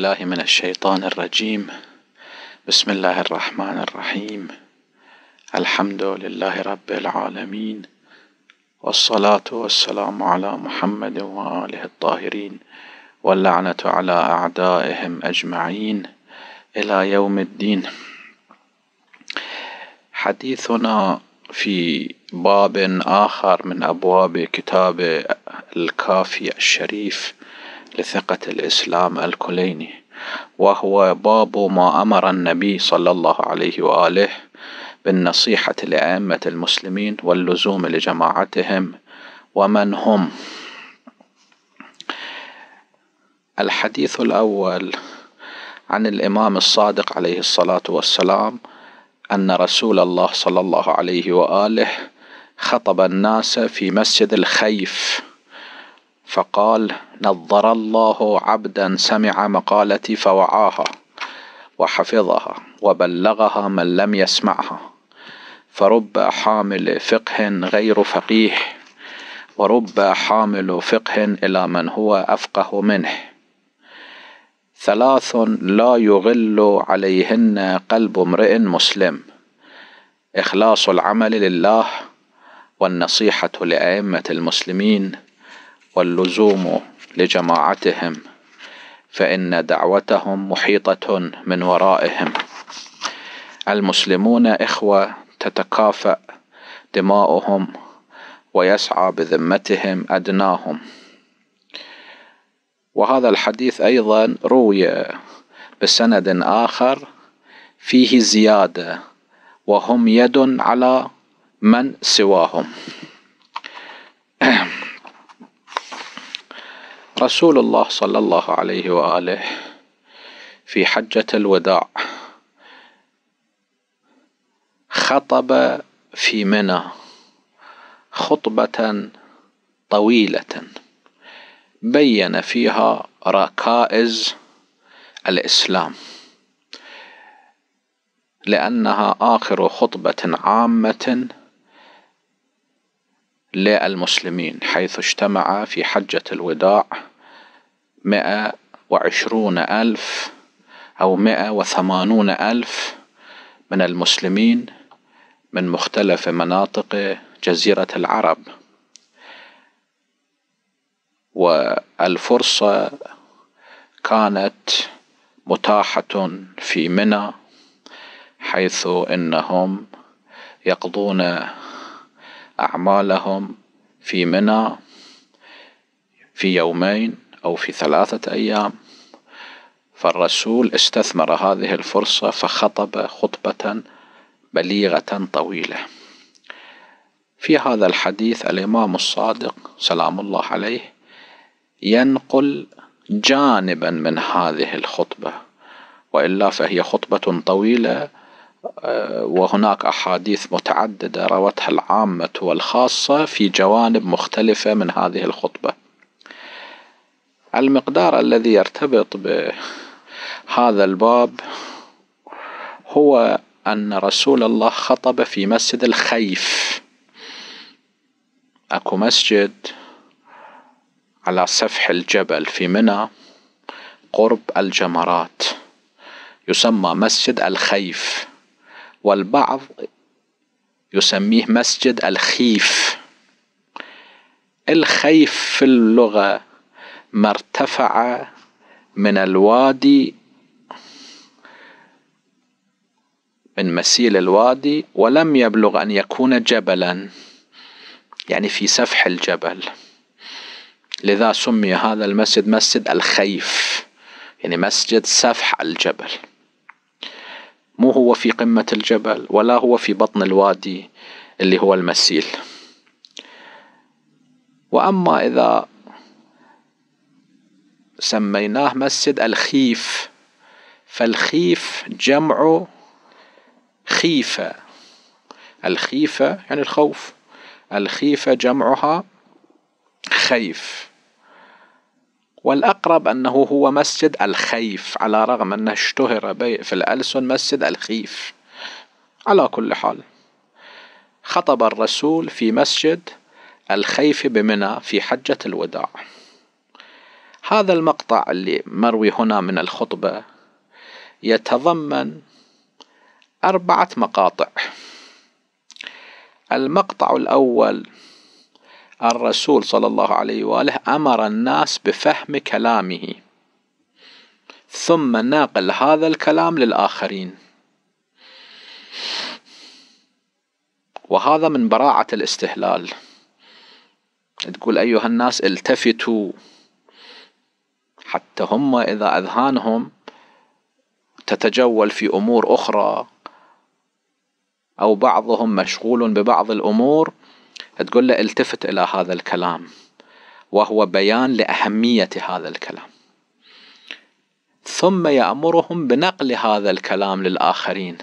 بالله من الشيطان الرجيم بسم الله الرحمن الرحيم الحمد لله رب العالمين والصلاة والسلام على محمد وآله الطاهرين واللعنة على أعدائهم أجمعين إلى يوم الدين حديثنا في باب آخر من أبواب كتاب الكافي الشريف لثقة الإسلام الكليني وهو باب ما أمر النبي صلى الله عليه وآله بالنصيحة لأئمة المسلمين واللزوم لجماعتهم ومن هم الحديث الأول عن الإمام الصادق عليه الصلاة والسلام أن رسول الله صلى الله عليه وآله خطب الناس في مسجد الخيف فقال نظر الله عبدا سمع مقالتي فوعاها وحفظها وبلغها من لم يسمعها فرب حامل فقه غير فقيه ورب حامل فقه الى من هو افقه منه ثلاث لا يغل عليهن قلب امرئ مسلم اخلاص العمل لله والنصيحه لائمه المسلمين واللزوم لجماعتهم فإن دعوتهم محيطة من ورائهم المسلمون إخوة تتكافأ دماؤهم ويسعى بذمتهم أدناهم وهذا الحديث أيضا روي بسند آخر فيه زيادة وهم يد على من سواهم رسول الله صلى الله عليه واله في حجه الوداع خطب في منى خطبه طويله بين فيها ركائز الاسلام لانها اخر خطبه عامه للمسلمين حيث اجتمع في حجه الوداع مئة وعشرون ألف أو مئة وثمانون ألف من المسلمين من مختلف مناطق جزيرة العرب والفرصة كانت متاحة في منى حيث انهم يقضون اعمالهم في منى في يومين أو في ثلاثة أيام فالرسول استثمر هذه الفرصة فخطب خطبة بليغة طويلة في هذا الحديث الإمام الصادق سلام الله عليه ينقل جانبا من هذه الخطبة وإلا فهي خطبة طويلة آه، وهناك أحاديث متعددة روتها العامة والخاصة في جوانب مختلفة من هذه الخطبة المقدار الذي يرتبط بهذا الباب هو أن رسول الله خطب في مسجد الخيف أكو مسجد على سفح الجبل في منى قرب الجمرات يسمى مسجد الخيف والبعض يسميه مسجد الخيف الخيف في اللغة ما ارتفع من الوادي من مسيل الوادي ولم يبلغ أن يكون جبلا يعني في سفح الجبل لذا سمي هذا المسجد مسجد الخيف يعني مسجد سفح الجبل مو هو في قمة الجبل ولا هو في بطن الوادي اللي هو المسيل وأما إذا سميناه مسجد الخيف فالخيف جمع خيفة الخيفة يعني الخوف الخيفة جمعها خيف والأقرب أنه هو مسجد الخيف على رغم أنه اشتهر في الألسن مسجد الخيف على كل حال خطب الرسول في مسجد الخيف بمنى في حجة الوداع هذا المقطع اللي مروي هنا من الخطبة يتضمن أربعة مقاطع المقطع الأول الرسول صلى الله عليه وآله أمر الناس بفهم كلامه ثم ناقل هذا الكلام للآخرين وهذا من براعة الاستهلال تقول أيها الناس التفتوا حتى هم إذا أذهانهم تتجول في أمور أخرى أو بعضهم مشغول ببعض الأمور تقول له التفت إلى هذا الكلام وهو بيان لأهمية هذا الكلام ثم يأمرهم بنقل هذا الكلام للآخرين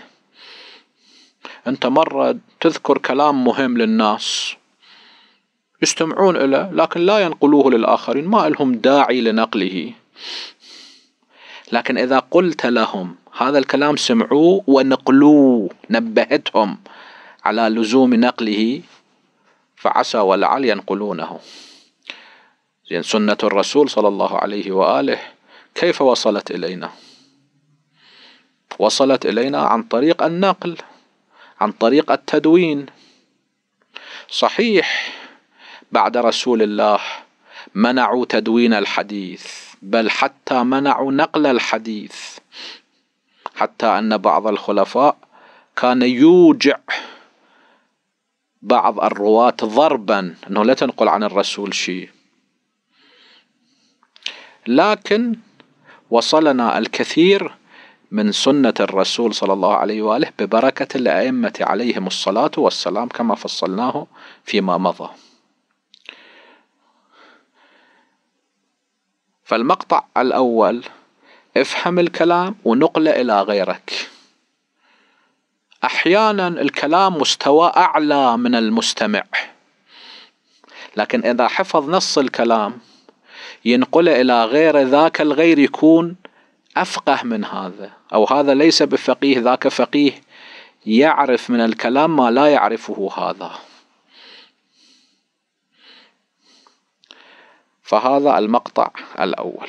أنت مرة تذكر كلام مهم للناس يستمعون إليه لكن لا ينقلوه للآخرين ما لهم داعي لنقله لكن إذا قلت لهم هذا الكلام سمعوه ونقلوه نبهتهم على لزوم نقله فعسى ولعل ينقلونه زين سنة الرسول صلى الله عليه وآله كيف وصلت إلينا وصلت إلينا عن طريق النقل عن طريق التدوين صحيح بعد رسول الله منعوا تدوين الحديث بل حتى منعوا نقل الحديث حتى ان بعض الخلفاء كان يوجع بعض الرواة ضربا انه لا تنقل عن الرسول شيء لكن وصلنا الكثير من سنة الرسول صلى الله عليه وآله ببركة الأئمة عليهم الصلاة والسلام كما فصلناه فيما مضى فالمقطع الأول افهم الكلام ونقله إلى غيرك أحيانا الكلام مستوى أعلى من المستمع لكن إذا حفظ نص الكلام ينقله إلى غيره ذاك الغير يكون أفقه من هذا أو هذا ليس بفقيه ذاك فقيه يعرف من الكلام ما لا يعرفه هذا فهذا المقطع الأول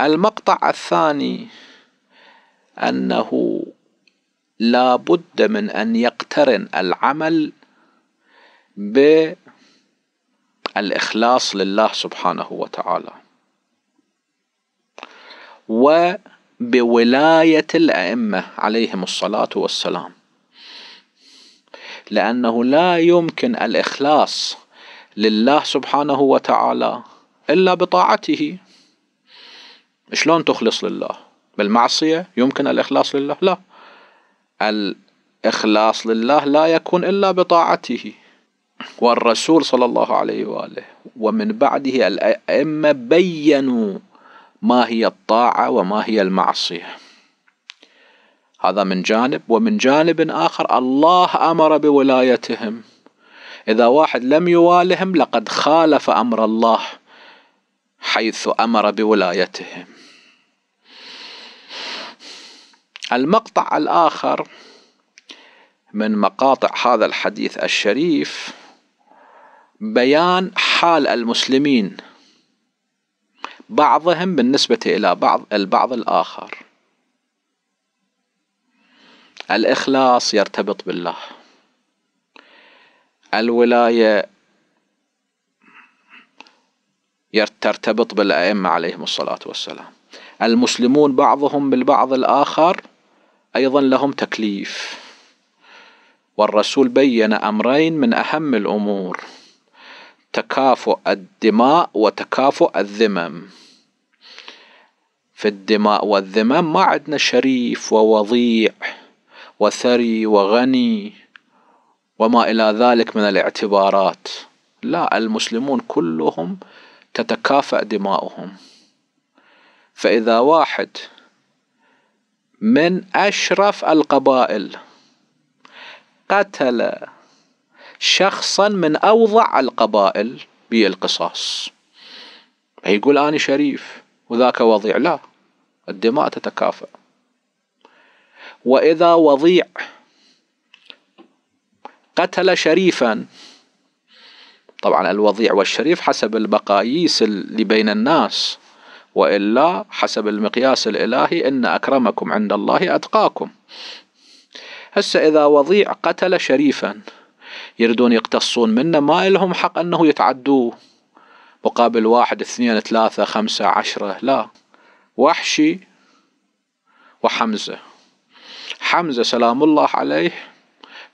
المقطع الثاني أنه لا بد من أن يقترن العمل بالإخلاص لله سبحانه وتعالى وبولاية الأئمة عليهم الصلاة والسلام لأنه لا يمكن الإخلاص لله سبحانه وتعالى إلا بطاعته شلون تخلص لله بالمعصية يمكن الإخلاص لله لا الإخلاص لله لا يكون إلا بطاعته والرسول صلى الله عليه وآله ومن بعده الأئمة بيّنوا ما هي الطاعة وما هي المعصية هذا من جانب ومن جانب آخر الله أمر بولايتهم إذا واحد لم يوالهم لقد خالف أمر الله حيث أمر بولايتهم المقطع الآخر من مقاطع هذا الحديث الشريف بيان حال المسلمين بعضهم بالنسبة إلى بعض البعض الآخر الإخلاص يرتبط بالله الولاية ترتبط بالأئمة عليهم الصلاة والسلام المسلمون بعضهم بالبعض الآخر أيضا لهم تكليف والرسول بين أمرين من أهم الأمور تكافؤ الدماء وتكافؤ الذمم في الدماء والذمم ما عندنا شريف ووضيع وثري وغني وما إلى ذلك من الاعتبارات لا المسلمون كلهم تتكافأ دماؤهم فإذا واحد من أشرف القبائل قتل شخصا من أوضع القبائل بالقصاص يقول أنا شريف وذاك وضيع لا الدماء تتكافأ وإذا وضيع قتل شريفا طبعا الوضيع والشريف حسب المقاييس اللي بين الناس وإلا حسب المقياس الإلهي إن أكرمكم عند الله أتقاكم هسه إذا وضيع قتل شريفا يريدون يقتصون منه ما لهم حق أنه يتعدوه مقابل واحد اثنين ثلاثة خمسة عشرة لا وحشي وحمزة حمزة سلام الله عليه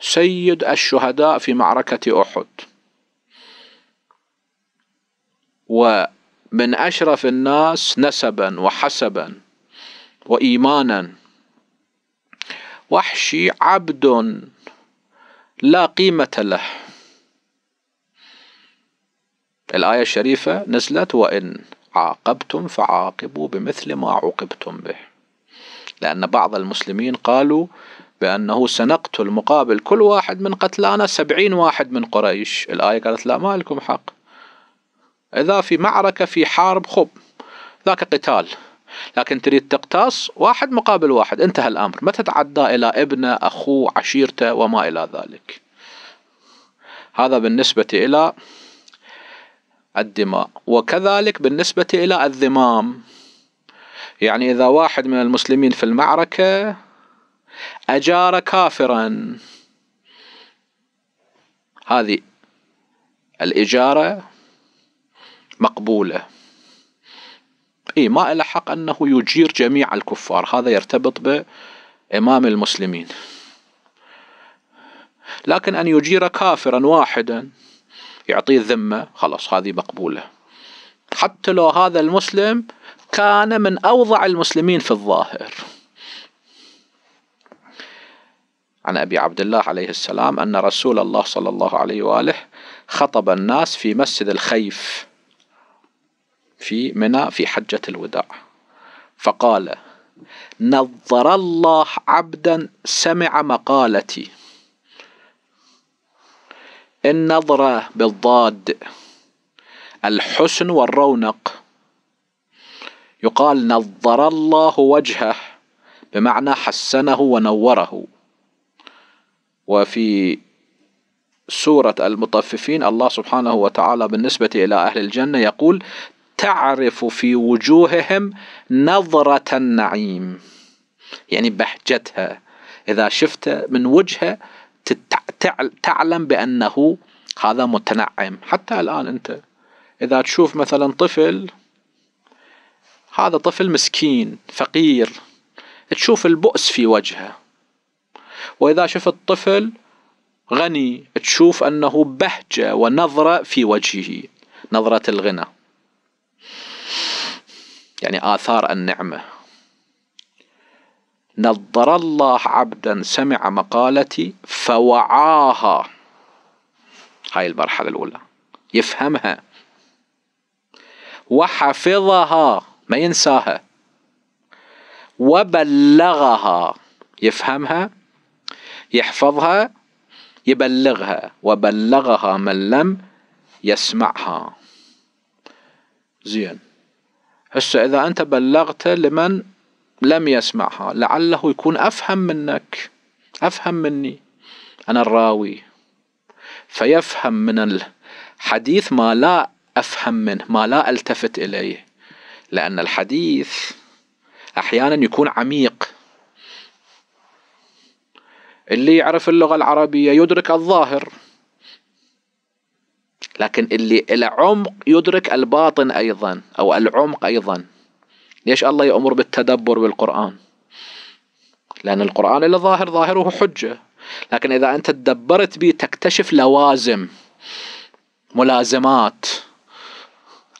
سيد الشهداء في معركة أحد ومن أشرف الناس نسبا وحسبا وإيمانا وحشي عبد لا قيمة له الآية الشريفة نزلت وإن عاقبتم فعاقبوا بمثل ما عوقبتم به لأن بعض المسلمين قالوا بأنه سنقتل مقابل كل واحد من قتلانا سبعين واحد من قريش الآية قالت لا ما لكم حق إذا في معركة في حارب خب ذاك قتال لكن تريد تقتص واحد مقابل واحد انتهى الأمر ما تتعدى إلى ابنه أخوه عشيرته وما إلى ذلك هذا بالنسبة إلى الدماء وكذلك بالنسبة إلى الذمام يعني إذا واحد من المسلمين في المعركة أجار كافرا هذه الإجارة مقبولة إيه ما إلى حق أنه يجير جميع الكفار هذا يرتبط بإمام المسلمين لكن أن يجير كافرا واحدا يعطيه ذمة خلاص هذه مقبولة حتى لو هذا المسلم كان من أوضع المسلمين في الظاهر عن أبي عبد الله عليه السلام أن رسول الله صلى الله عليه وآله خطب الناس في مسجد الخيف في منى في حجة الوداع فقال نظر الله عبدا سمع مقالتي النظرة بالضاد الحسن والرونق يقال نظر الله وجهه بمعنى حسنه ونوره وفي سورة المطففين الله سبحانه وتعالى بالنسبة إلى أهل الجنة يقول تعرف في وجوههم نظرة النعيم يعني بهجتها إذا شفت من وجهه تعلم بأنه هذا متنعم حتى الآن أنت إذا تشوف مثلا طفل هذا طفل مسكين فقير تشوف البؤس في وجهه واذا شفت طفل غني تشوف انه بهجه ونظره في وجهه نظره الغنى يعني اثار النعمه نظر الله عبدا سمع مقالتي فوعاها هاي المرحله الاولى يفهمها وحفظها ما ينساها وبلغها يفهمها يحفظها يبلغها وبلغها من لم يسمعها زين هسه اذا انت بلغت لمن لم يسمعها لعله يكون افهم منك افهم مني انا الراوي فيفهم من الحديث ما لا افهم منه ما لا التفت اليه لأن الحديث أحيانا يكون عميق اللي يعرف اللغة العربية يدرك الظاهر لكن اللي إلى عمق يدرك الباطن أيضا أو العمق أيضا ليش الله يأمر بالتدبر بالقرآن لأن القرآن إلى ظاهر ظاهره حجة لكن إذا أنت تدبرت به تكتشف لوازم ملازمات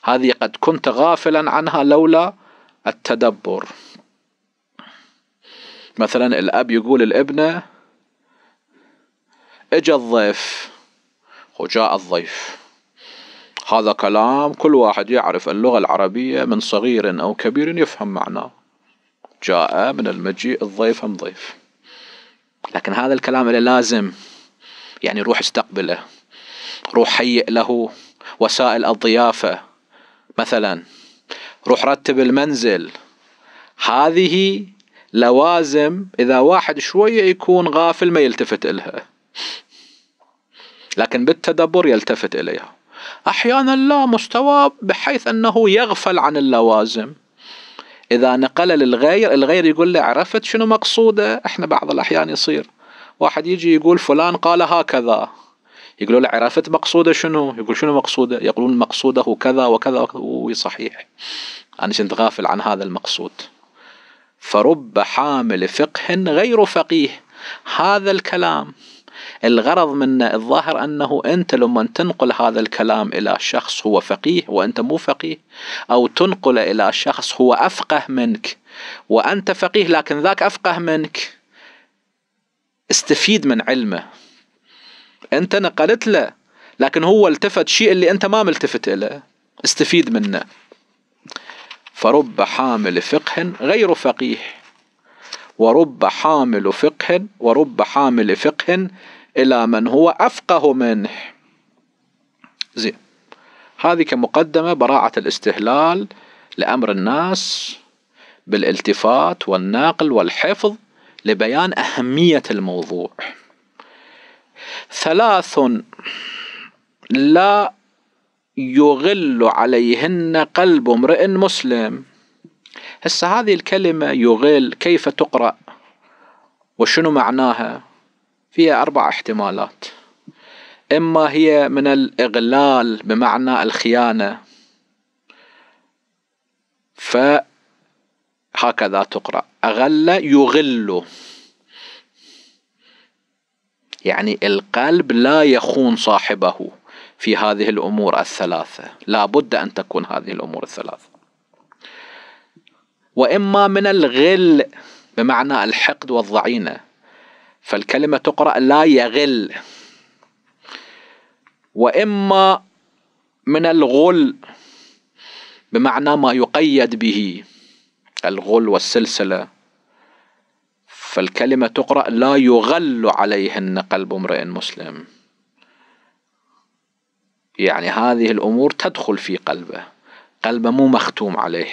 هذه قد كنت غافلا عنها لولا التدبر مثلا الأب يقول الابنة اجى الضيف وجاء الضيف هذا كلام كل واحد يعرف اللغة العربية من صغير أو كبير يفهم معناه جاء من المجيء الضيف أم ضيف لكن هذا الكلام اللي لازم يعني روح استقبله روح هيئ له وسائل الضيافة مثلا روح رتب المنزل هذه لوازم اذا واحد شويه يكون غافل ما يلتفت الها لكن بالتدبر يلتفت اليها احيانا لا مستوى بحيث انه يغفل عن اللوازم اذا نقل للغير الغير يقول له عرفت شنو مقصوده احنا بعض الاحيان يصير واحد يجي يقول فلان قال هكذا يقولوا له عرفت مقصوده شنو يقول شنو مقصوده يقولون مقصوده كذا وكذا وكذا صحيح انا كنت غافل عن هذا المقصود فرب حامل فقه غير فقيه هذا الكلام الغرض منه الظاهر انه انت لما تنقل هذا الكلام الى شخص هو فقيه وانت مو فقيه او تنقل الى شخص هو افقه منك وانت فقيه لكن ذاك افقه منك استفيد من علمه انت نقلت له لكن هو التفت شيء اللي انت ما ملتفت له استفيد منه فرب حامل فقه غير فقيه ورب حامل فقه ورب حامل فقه إلى من هو أفقه منه زين هذه كمقدمة براعة الاستهلال لأمر الناس بالالتفات والناقل والحفظ لبيان أهمية الموضوع ثلاث لا يغل عليهن قلب امرئ مسلم هسه هذه الكلمة يغل كيف تقرأ وشنو معناها فيها أربع احتمالات إما هي من الإغلال بمعنى الخيانة فهكذا تقرأ أغل يغل يعني القلب لا يخون صاحبه في هذه الأمور الثلاثة لا بد أن تكون هذه الأمور الثلاثة وإما من الغل بمعنى الحقد والضعينة فالكلمة تقرأ لا يغل وإما من الغل بمعنى ما يقيد به الغل والسلسلة فالكلمة تقرأ لا يغل عليهن قلب امرئ مسلم يعني هذه الأمور تدخل في قلبه قلبه مو مختوم عليه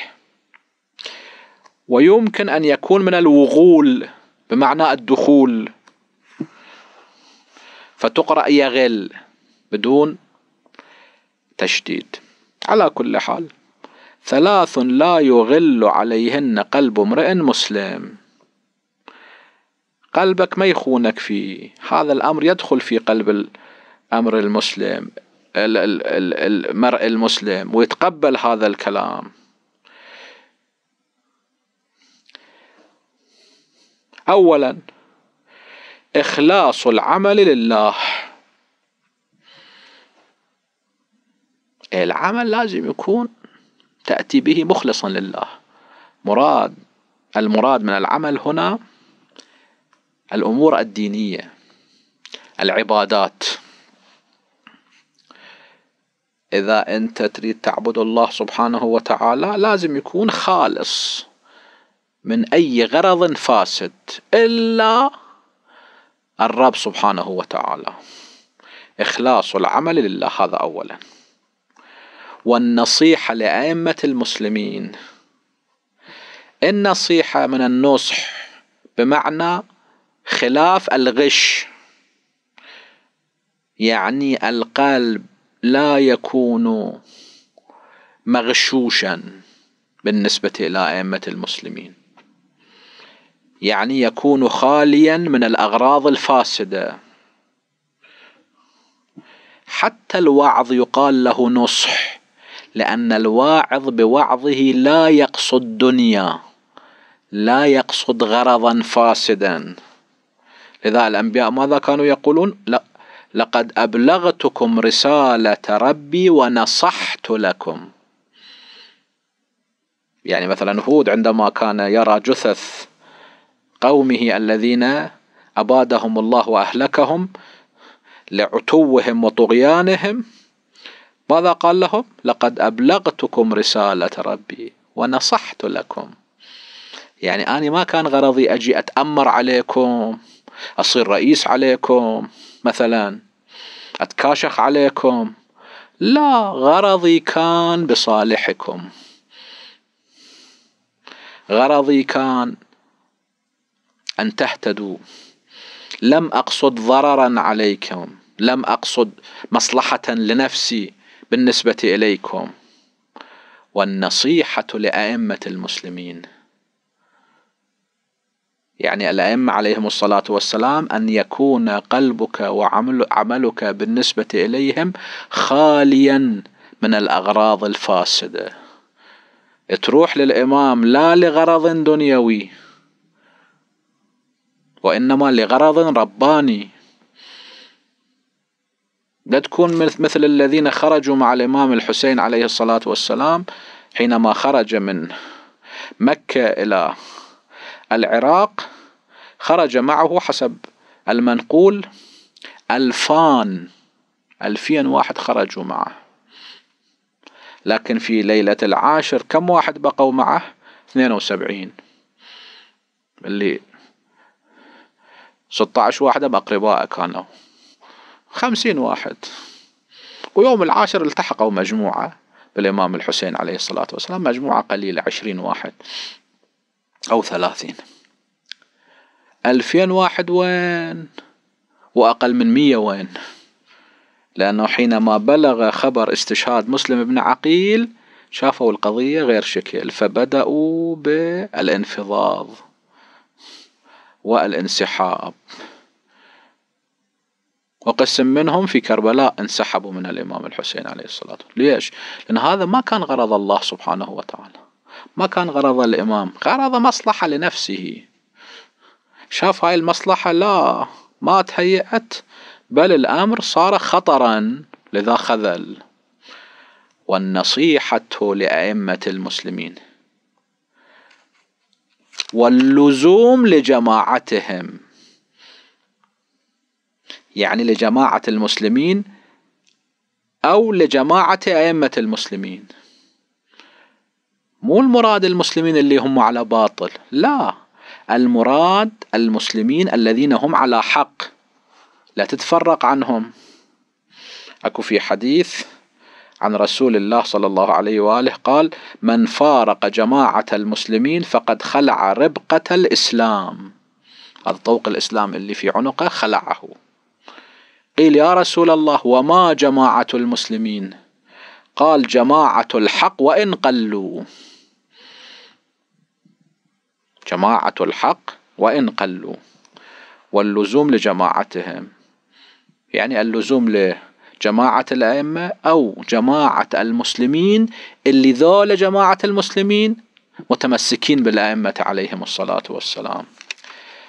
ويمكن أن يكون من الوغول بمعنى الدخول فتقرأ يغل بدون تشديد على كل حال ثلاث لا يغل عليهن قلب امرئ مسلم قلبك ما يخونك فيه هذا الأمر يدخل في قلب الأمر المسلم المرء المسلم ويتقبل هذا الكلام أولا إخلاص العمل لله العمل لازم يكون تأتي به مخلصا لله مراد المراد من العمل هنا الأمور الدينية العبادات إذا أنت تريد تعبد الله سبحانه وتعالى لازم يكون خالص من أي غرض فاسد إلا الرب سبحانه وتعالى إخلاص العمل لله هذا أولا والنصيحة لأئمة المسلمين النصيحة من النصح بمعنى خلاف الغش يعني القلب لا يكون مغشوشا بالنسبة إلى أئمة المسلمين يعني يكون خاليا من الأغراض الفاسدة حتى الوعظ يقال له نصح لأن الواعظ بوعظه لا يقصد دنيا لا يقصد غرضا فاسدا لذا الأنبياء ماذا كانوا يقولون لا لقد أبلغتكم رسالة ربي ونصحت لكم يعني مثلا هود عندما كان يرى جثث قومه الذين أبادهم الله وأهلكهم لعتوهم وطغيانهم ماذا قال لهم لقد أبلغتكم رسالة ربي ونصحت لكم يعني أنا ما كان غرضي أجي أتأمر عليكم أصير رئيس عليكم مثلا أتكاشخ عليكم لا غرضي كان بصالحكم غرضي كان أن تهتدوا لم أقصد ضررا عليكم لم أقصد مصلحة لنفسي بالنسبة إليكم والنصيحة لأئمة المسلمين يعني الأئمة عليهم الصلاة والسلام أن يكون قلبك وعملك بالنسبة إليهم خاليا من الأغراض الفاسدة تروح للإمام لا لغرض دنيوي وإنما لغرض رباني لا تكون مثل الذين خرجوا مع الإمام الحسين عليه الصلاة والسلام حينما خرج من مكة إلى العراق خرج معه حسب المنقول ألفان ألفين واحد خرجوا معه لكن في ليلة العاشر كم واحد بقوا معه 72 اللي 16 واحدة بأقربائه كانوا 50 واحد ويوم العاشر التحقوا مجموعة بالإمام الحسين عليه الصلاة والسلام مجموعة قليلة 20 واحد أو 30 ألفين واحد وين وأقل من مية وين لأنه حينما بلغ خبر استشهاد مسلم بن عقيل شافوا القضية غير شكل فبدأوا بالانفضاض والانسحاب وقسم منهم في كربلاء انسحبوا من الإمام الحسين عليه الصلاة والسلام ليش؟ لأن هذا ما كان غرض الله سبحانه وتعالى ما كان غرض الإمام غرض مصلحة لنفسه شاف هاي المصلحة لا ما تهيأت بل الأمر صار خطرا لذا خذل والنصيحة لأئمة المسلمين واللزوم لجماعتهم يعني لجماعة المسلمين أو لجماعة أئمة المسلمين مو المراد المسلمين اللي هم على باطل لا المراد المسلمين الذين هم على حق لا تتفرق عنهم اكو في حديث عن رسول الله صلى الله عليه واله قال من فارق جماعه المسلمين فقد خلع ربقه الاسلام هذا طوق الاسلام اللي في عنقه خلعه قيل يا رسول الله وما جماعه المسلمين قال جماعه الحق وان قلوا جماعة الحق وإن قلوا واللزوم لجماعتهم يعني اللزوم لجماعة الأئمة أو جماعة المسلمين اللي ذول جماعة المسلمين متمسكين بالأئمة عليهم الصلاة والسلام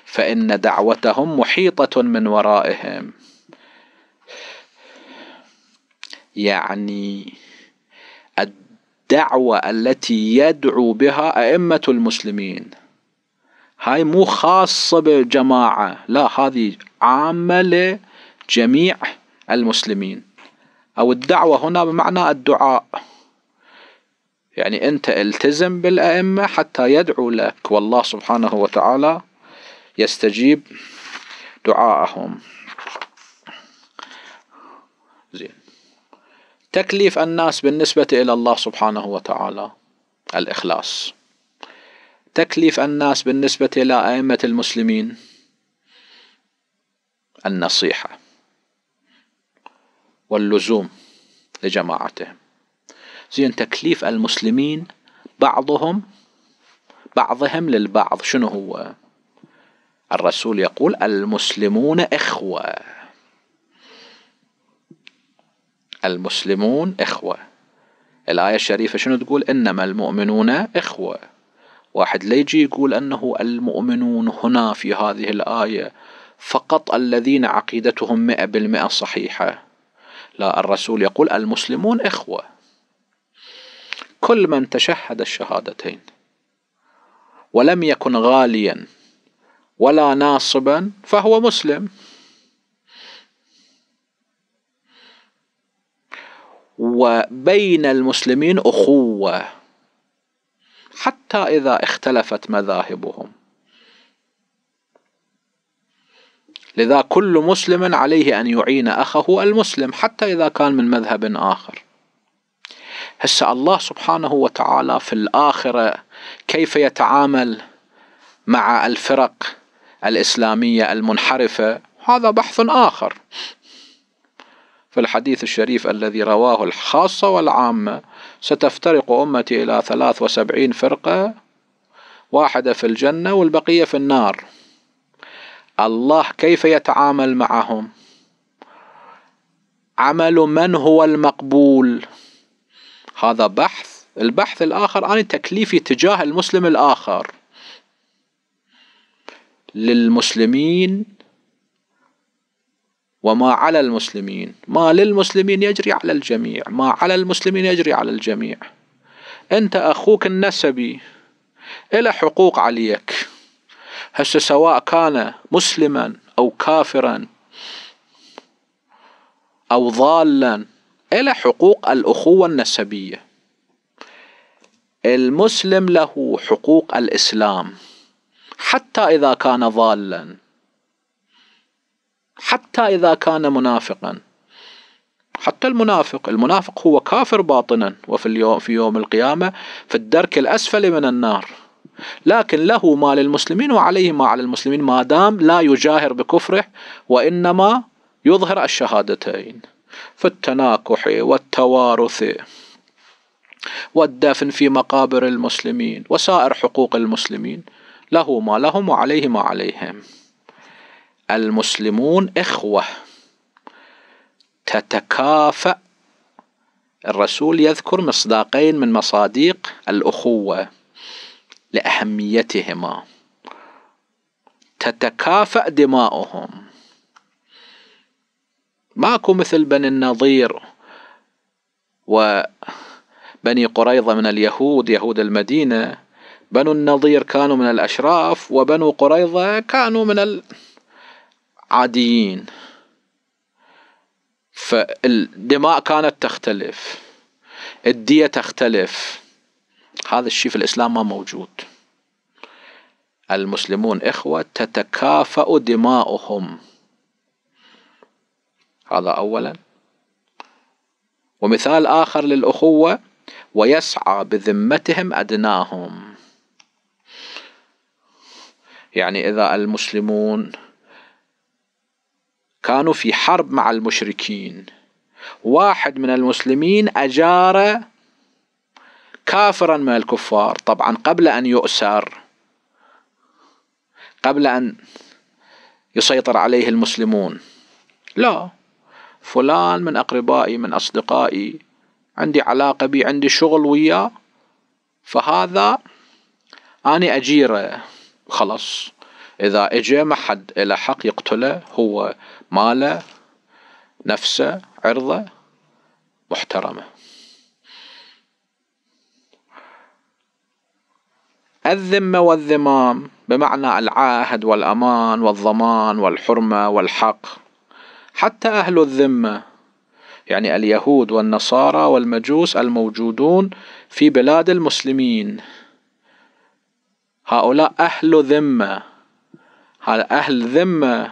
فإن دعوتهم محيطة من ورائهم يعني الدعوة التي يدعو بها أئمة المسلمين هاي مو خاصة بجماعة لا هذه عامة لجميع المسلمين أو الدعوة هنا بمعنى الدعاء يعني أنت التزم بالأئمة حتى يدعو لك والله سبحانه وتعالى يستجيب دعاءهم زين تكليف الناس بالنسبة إلى الله سبحانه وتعالى الإخلاص تكليف الناس بالنسبة إلى أئمة المسلمين النصيحة واللزوم لجماعتهم زين تكليف المسلمين بعضهم بعضهم للبعض شنو هو الرسول يقول المسلمون إخوة المسلمون إخوة الآية الشريفة شنو تقول إنما المؤمنون إخوة واحد لا يجي يقول أنه المؤمنون هنا في هذه الآية فقط الذين عقيدتهم مئة بالمئة صحيحة لا الرسول يقول المسلمون إخوة كل من تشهد الشهادتين ولم يكن غاليا ولا ناصبا فهو مسلم وبين المسلمين اخوه حتى إذا اختلفت مذاهبهم لذا كل مسلم عليه أن يعين أخه المسلم حتى إذا كان من مذهب آخر هسه الله سبحانه وتعالى في الآخرة كيف يتعامل مع الفرق الإسلامية المنحرفة هذا بحث آخر في الحديث الشريف الذي رواه الخاصة والعامة ستفترق أمتي إلى ثلاث وسبعين فرقة واحدة في الجنة والبقية في النار الله كيف يتعامل معهم عمل من هو المقبول هذا بحث البحث الآخر أنا تكليفي تجاه المسلم الآخر للمسلمين وما على المسلمين ما للمسلمين يجري على الجميع ما على المسلمين يجري على الجميع انت اخوك النسبي له حقوق عليك هسه سواء كان مسلما او كافرا او ضالا له حقوق الاخوه النسبيه المسلم له حقوق الاسلام حتى اذا كان ضالا حتى إذا كان منافقا حتى المنافق المنافق هو كافر باطنا وفي اليوم في يوم القيامة في الدرك الأسفل من النار لكن له ما للمسلمين وعليه ما على المسلمين ما دام لا يجاهر بكفره وإنما يظهر الشهادتين في التناكح والتوارث والدفن في مقابر المسلمين وسائر حقوق المسلمين له ما لهم وعليه ما عليهم المسلمون إخوة تتكافأ الرسول يذكر مصداقين من مصاديق الأخوة لأهميتهما تتكافأ دماؤهم ماكو مثل بني النظير وبني قريظة من اليهود يهود المدينة بنو النظير كانوا من الأشراف وبنو قريظة كانوا من ال... عاديين فالدماء كانت تختلف الدية تختلف هذا الشيء في الإسلام ما موجود المسلمون إخوة تتكافأ دماؤهم هذا أولا ومثال آخر للأخوة ويسعى بذمتهم أدناهم يعني إذا المسلمون كانوا في حرب مع المشركين واحد من المسلمين أجار كافرا من الكفار طبعا قبل أن يؤسر قبل أن يسيطر عليه المسلمون لا فلان من أقربائي من أصدقائي عندي علاقة بي عندي شغل وياه فهذا أنا أجيره خلص إذا إجا ما حد إلى حق يقتله هو ماله نفسه عرضه محترمة الذمة والذمام بمعنى العهد والأمان والضمان والحرمة والحق حتى أهل الذمة يعني اليهود والنصارى والمجوس الموجودون في بلاد المسلمين هؤلاء أهل ذمة أهل ذمة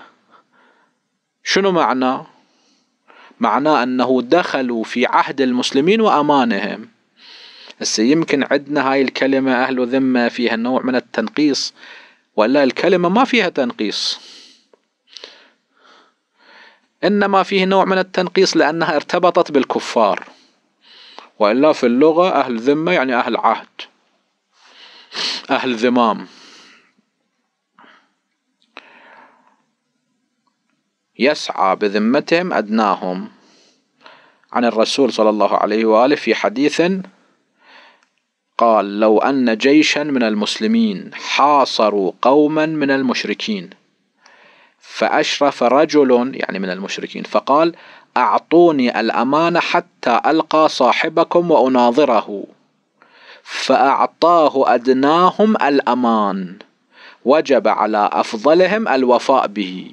شنو معناه معناه انه دخلوا في عهد المسلمين وامانهم هسه يمكن عندنا هاي الكلمة أهل ذمة فيها نوع من التنقيص ولا الكلمة ما فيها تنقيص إنما فيه نوع من التنقيص لأنها ارتبطت بالكفار وإلا في اللغة أهل ذمة يعني أهل عهد أهل ذمام يسعى بذمتهم أدناهم عن الرسول صلى الله عليه وآله في حديث قال لو أن جيشا من المسلمين حاصروا قوما من المشركين فأشرف رجل يعني من المشركين فقال أعطوني الأمانة حتى ألقى صاحبكم وأناظره فأعطاه أدناهم الأمان وجب على أفضلهم الوفاء به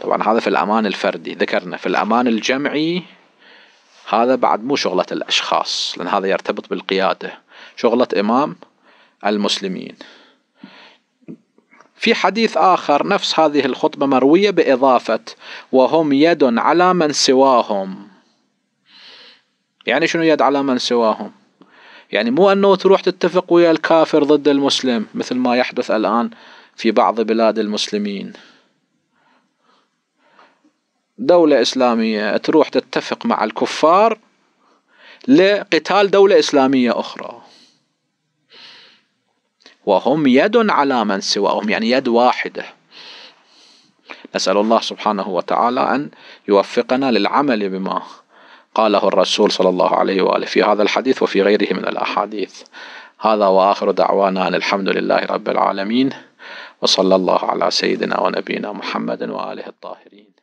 طبعا هذا في الأمان الفردي ذكرنا في الأمان الجمعي هذا بعد مو شغلة الأشخاص لأن هذا يرتبط بالقيادة شغلة إمام المسلمين في حديث آخر نفس هذه الخطبة مروية بإضافة وهم يد على من سواهم يعني شنو يد على من سواهم يعني مو أنه تروح تتفق ويا الكافر ضد المسلم مثل ما يحدث الآن في بعض بلاد المسلمين دولة اسلامية تروح تتفق مع الكفار لقتال دولة اسلامية اخرى وهم يد على من سواهم يعني يد واحدة نسأل الله سبحانه وتعالى أن يوفقنا للعمل بما قاله الرسول صلى الله عليه وآله في هذا الحديث وفي غيره من الأحاديث هذا وآخر دعوانا أن الحمد لله رب العالمين وصلى الله على سيدنا ونبينا محمد وآله الطاهرين